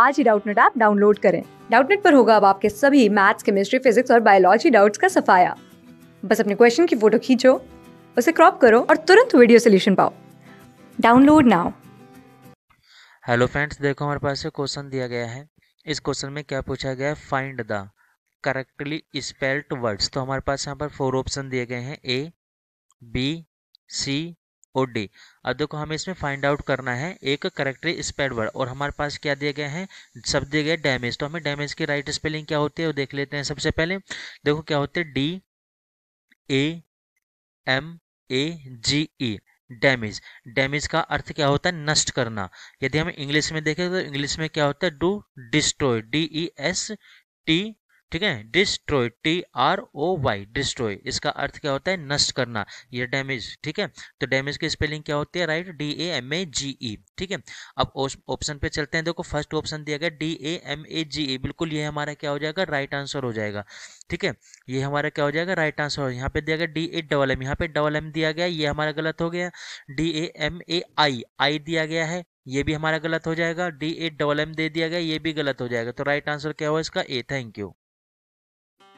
आज ही Doubtnut app download करें डाउटनेट पर होगा अब आपके सभी मैथ्स केमिस्ट्री फिजिक्स और बायोलॉजी डाउट्स का सफाया बस अपने क्वेश्चन की फोटो खींचो उसे क्रॉप करो और तुरंत वीडियो सोल्यूशन पाओ डाउनलोड नाउ हेलो फ्रेंड्स देखो हमारे पास ये क्वेश्चन दिया गया है इस क्वेश्चन में क्या पूछा गया है find the correctly spelled words तो हमारे पास यहाँ पर फोर ऑप्शन दिए गए हैं ए बी सी और डी अब देखो हमें इसमें फाइंड आउट करना है एक करेक्टर स्पेड वर्ड और हमारे पास क्या दिए गए हैं सब दिए गए डैमेज तो हमें डैमेज की राइट स्पेलिंग क्या होती है वो देख लेते हैं सबसे पहले देखो क्या होते हैं D A M A G E damage damage का अर्थ क्या होता है नष्ट करना यदि हम इंग्लिश में देखें तो इंग्लिश में क्या होता है do destroy D E S T ठीक है destroy T R O Y destroy इसका अर्थ क्या होता है नष्ट करना ये डैमेज ठीक है तो डैमेज की स्पेलिंग क्या होती है right D A M A G E ठीक है अब ऑप्शन पे चलते हैं देखो फर्स्ट ऑप्शन दिया गया D A M A G ई बिल्कुल ये हमारा क्या हो जाएगा राइट आंसर हो जाएगा ठीक है ये हमारा क्या हो जाएगा राइट आंसर यहाँ पे दिया गया डी ए डबल एम यहाँ पे डबल एम दिया गया ये हमारा गलत हो गया डी ए एम ए आई आई दिया गया है ये भी हमारा गलत हो जाएगा डी ए डबल एम दे दिया गया ये भी गलत हो जाएगा तो राइट आंसर क्या हुआ इसका ए थैंक यू